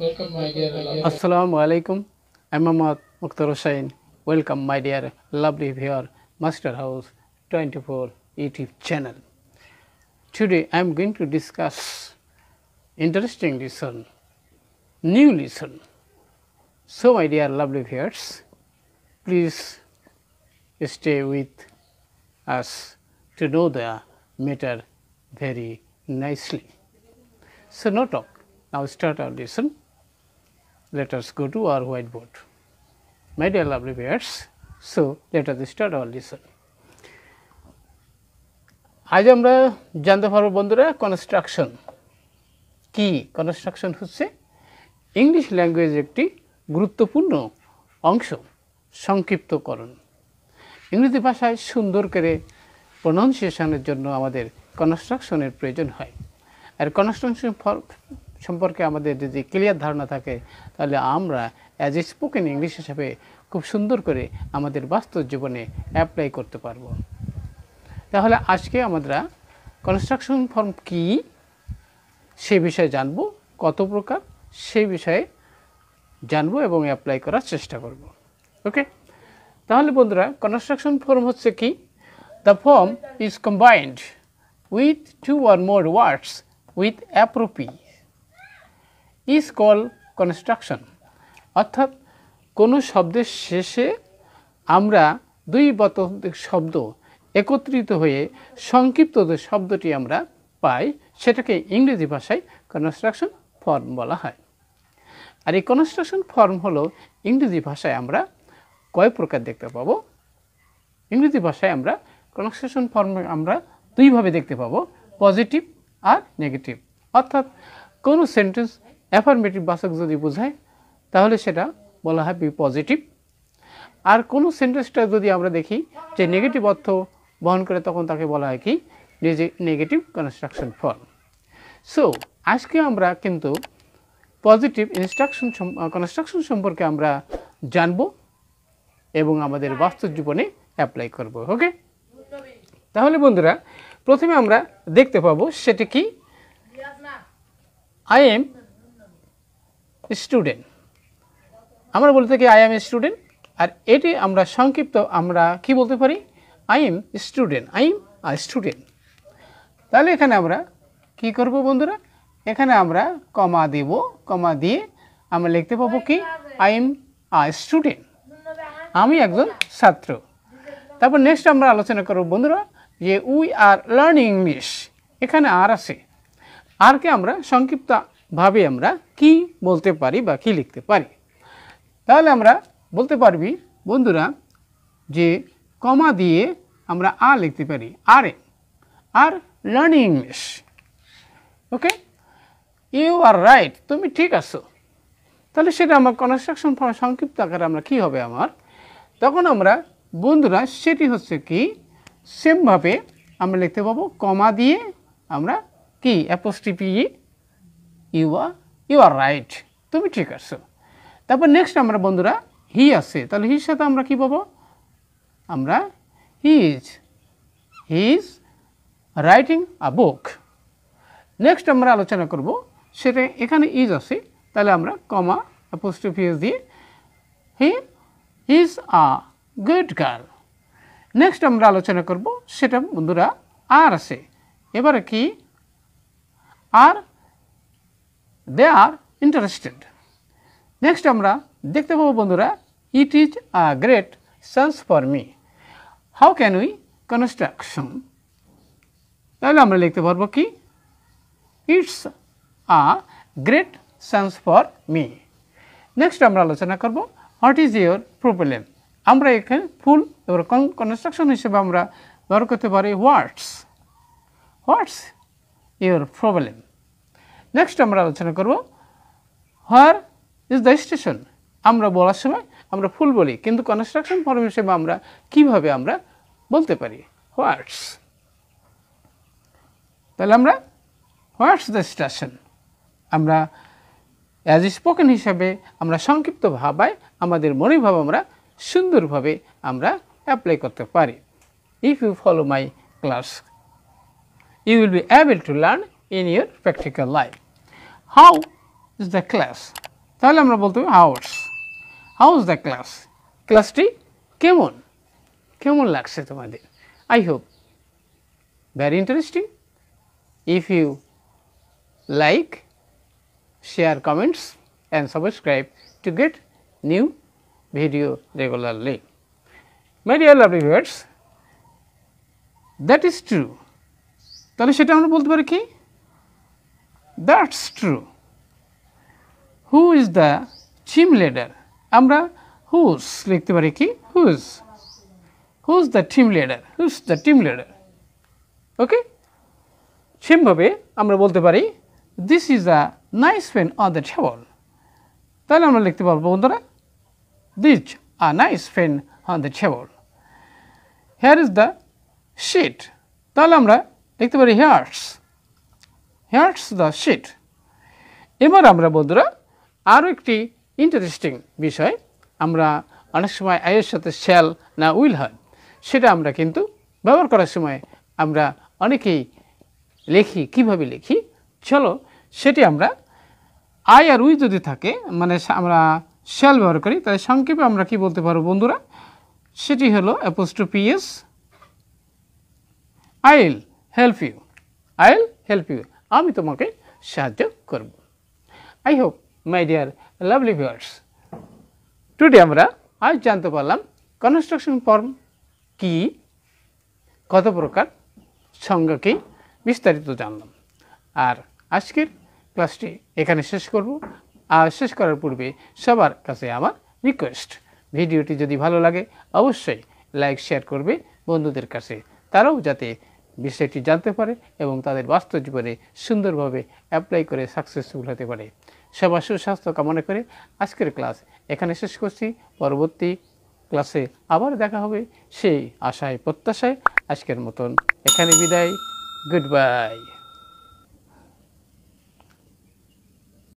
Welcome, my dear. Assalamu alaikum. I'm Ahmad Mukhtar Hussain. Welcome, my dear, lovely viewer, Master House 24 YouTube channel. Today, I'm going to discuss interesting lesson, new lesson. So, my dear, lovely viewers, please stay with us to know the matter very nicely. So, no talk. Now, start our lesson. let us go to our whiteboard. My dear lovely viewers, so let us start our lesson. আজ আমরা জানতে পারবো বন্ধুরা construction কি construction হচ্ছে English language একটি গুরুত্বপূর্ণ অংশ সংক্ষিপ্তকরণ ইংরেজি ভাষায় সুন্দর করে প্রনাউন্সিয়েশনের জন্য আমাদের কনস্ট্রাকশনের প্রয়োজন হয় আর কনস্ট্রাকশন সম্পর্কে আমাদের যদি ক্লিয়ার ধারণা থাকে তাহলে আমরা অ্যাজ এ স্পোকেন ইংলিশ হিসাবে খুব সুন্দর করে আমাদের বাস্তব জীবনে অ্যাপ্লাই করতে পারব তাহলে আজকে আমরা কনস্ট্রাকশন ফর্ম কি সে বিষয়ে জানব কত প্রকার সেই বিষয়ে জানব এবং অ্যাপ্লাই করার চেষ্টা করব ওকে তাহলে বন্ধুরা কনস্ট্রাকশন ফর্ম হচ্ছে কি the form is combined with two or more words with appropriate is call construction অর্থাৎ কোনো শব্দের শেষে আমরা দুই বতন্তিক শব্দ একত্রিত হয়ে সংক্ষিপ্ত শব্দটি আমরা পাই সেটাকে ইংরেজি ভাষায় কনস্ট্রাকশন ফর্ম বলা হয় আর এই কনস্ট্রাকশন ফর্ম হলো ইংরেজি ভাষায় আমরা কয় প্রকার দেখতে পাবো ইংরেজি ভাষায় আমরা কনস্ট্রাকশন ফর্ম আমরা দুইভাবে দেখতে পাবো পজিটিভ আর নেগেটিভ অর্থাৎ কোনো সেন্টেন্স অ্যাফার্মেটিভ বাচক যদি বোঝায় তাহলে সেটা বলা হয় বি পজিটিভ আর কোনো সেন্টেন্সটা যদি আমরা দেখি যে নেগেটিভ অর্থ বহন করে তখন তাকে বলা হয় কি নেগেটিভ কনস্ট্রাকশন ফর্ম সো আজকে আমরা কিন্তু পজিটিভ ইনস্ট্রাকশন কনস্ট্রাকশন সম্পর্কে আমরা জানব এবং আমাদের বাস্তব জীবনে অ্যাপ্লাই করব ওকে তাহলে বন্ধুরা প্রথমে আমরা দেখতে পাবো সেটা কি আই এম স্টুডেন্ট আমরা বলতে থাকি আই এম স্টুডেন্ট আর এটি আমরা সংক্ষিপ্ত আমরা কি বলতে পারি I am student I am a student তাহলে এখানে আমরা কি করব বন্ধুরা এখানে আমরা কমা দেব কমা দিয়ে আমরা লিখতে পাবো কি আই এম আ স্টুডেন্ট আমি একজন ছাত্র তারপর নেক্সট আমরা আলোচনা করব বন্ধুরা যে উই আর লার্নিং ইংলিশ এখানে আর আছে আরকে আমরা সংক্ষিপ্ত ভাবে আমরা কি বলতে পারি বা কি লিখতে পারি তাহলে আমরা বলতে পারবি বন্ধুরা যে কমা দিয়ে আমরা আ লিখতে পারি আর এ are learning English okay you are right তুমি ঠিক আছো তাহলে সেটা আমার কনস্ট্রাকশন ফর্ম সংক্ষিপ্ত আকারে আমরা কি হবে আমার তখন আমরা বন্ধুরা সেটি হচ্ছে কি সেমভাবে আমরা লিখতে পাবো কমা দিয়ে আমরা কি apostrophe you are you are right তুমি ঠিক আছো তারপর নেক্সট আমরা বন্ধুরা হি আছে তাহলে হির সাথে আমরা কি পাবো আমরা he is he is writing a book next আমরা আলোচনা করব সেটা এখানে ইজ আছে তাহলে আমরা কমা অ্যাপোস্ট্রফিস দিয়ে he is a good girl next আমরা আলোচনা করব সেটা বন্ধুরা আর আছে এবারে কি আর দে আর ইন্টারেস্টেড নেক্সট আমরা দেখতে পাবো বন্ধুরা it is a great chance for me how can we construction তাহলে আমরা লিখতে পারবো কি it's a great chance for me next আমরা আলোচনা করব হোয়াট ইজ ইয়োর প্রবলেম আমরা এখানে ফুল এবার কনস্ট্রাকশন হিসেবে আমরা ব্যবহার করতে পারি what's what's your problem next আমরা আলোচনা করব হোয়ার ইজ দ্য স্টেশন আমরা বলার সময় আমরা ফুল বলি কিন্তু কনস্ট্রাকশন ফর্ম হিসেবে আমরা কিভাবে আমরা বলতে পারি হোয়ার্টস তাহলে আমরা হোয়াটস দ্য স্টেশন আমরা অ্যাজ স্পোকেন হিসাবে আমরা সংক্ষিপ্ত ভাবায় আমাদের মনোভাব আমরা সুন্দরভাবে আমরা অ্যাপ্লাই করতে পারি if you follow my class you will be able to learn in your practical life how is the class তাহলে আমরা বলতে পারি how's how is the class ক্লাসটি কেমন কেমন লাগছে তোমাদের I hope very interesting if you like share comments and subscribe to get new video regularly. My dear lovely viewers, that is true. তাহলে সেটা আমরা বলতে পারি কি that is true. Who is the team leader? আমরা who's লিখতে পারি কি who's who's the team leader who's the team leader okay সেমভাবে আমরা বলতে পারি this is a nice pen on the table তাহলে আমরা লিখতে পারবো বন্ধুরা this a nice pen on the table here is the sheet তাহলে আমরা লিখতে পারি হেয়ার্স হেয়ার্স দ্য শিট এবার আমরা বন্ধুরা আরও একটি ইন্টারেস্টিং বিষয় আমরা অনেক সময় আয়ের সাথে শ্যাল না উইল হয় সেটা আমরা কিন্তু ব্যবহার করার সময় আমরা অনেকেই লেখি কিভাবে লেখি চলো সেটি আমরা আই আর উই যদি থাকে মানে আমরা শ্যাল ব্যবহার করি তাহলে সংক্ষেপে আমরা কি বলতে পারবো বন্ধুরা সেটি হলো apostrophe S I'll help you I'll help you আমি তোমাকে সাহায্য করব I hope my dear lovely viewers today আমরা আজ জানতে পারলাম কনস্ট্রাকশন ফর্ম কি কত প্রকার সংজ্ঞা বিস্তারিত জানলাম আর আজকের ক্লাসটি এখানে শেষ করব আর শেষ করার পূর্বে সবার কাছে আমার রিকোয়েস্ট ভিডিওটি যদি ভালো লাগে অবশ্যই লাইক শেয়ার করবে বন্ধুদের কাছে তারাও যাতে বিষয়টি জানতে পারে এবং তাদের বাস্তব জীবনে সুন্দরভাবে অ্যাপ্লাই করে সাকসেসফুল হতে পারে সবার সুস্বাস্থ্য কামনা করে আজকের ক্লাস এখানে শেষ করছি পরবর্তী ক্লাসে আবার দেখা হবে সেই আশায় প্রত্যাশায় আজকের মতন এখানে বিদায় গুড বাই